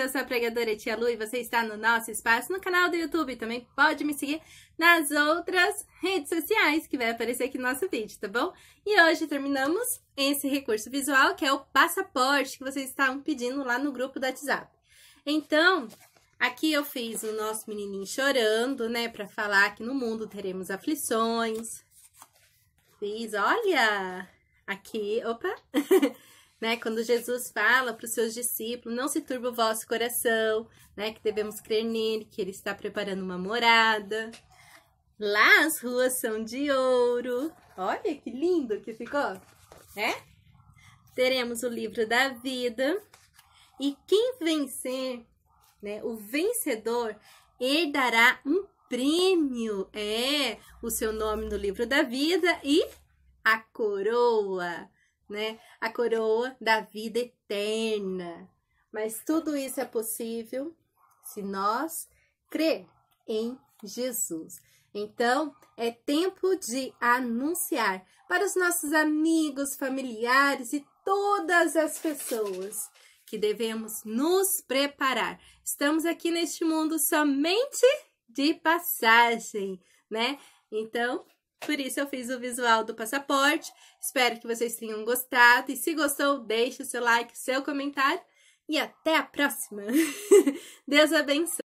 eu sou a pregadora Tia Lu e você está no nosso espaço no canal do YouTube. Também pode me seguir nas outras redes sociais que vai aparecer aqui no nosso vídeo, tá bom? E hoje terminamos esse recurso visual que é o passaporte que vocês estavam pedindo lá no grupo do WhatsApp. Então, aqui eu fiz o nosso menininho chorando, né, para falar que no mundo teremos aflições. Fiz, olha, aqui, opa... né? Quando Jesus fala para os seus discípulos, não se turba o vosso coração, né? Que devemos crer nele, que ele está preparando uma morada. Lá as ruas são de ouro. Olha que lindo que ficou, né? Teremos o livro da vida. E quem vencer, né? O vencedor herdará um prêmio. É, o seu nome no livro da vida e a coroa né? A coroa da vida eterna. Mas tudo isso é possível se nós crer em Jesus. Então, é tempo de anunciar para os nossos amigos, familiares e todas as pessoas que devemos nos preparar. Estamos aqui neste mundo somente de passagem, né? Então, por isso eu fiz o visual do passaporte. Espero que vocês tenham gostado. E se gostou, deixe o seu like, seu comentário. E até a próxima. Deus abençoe.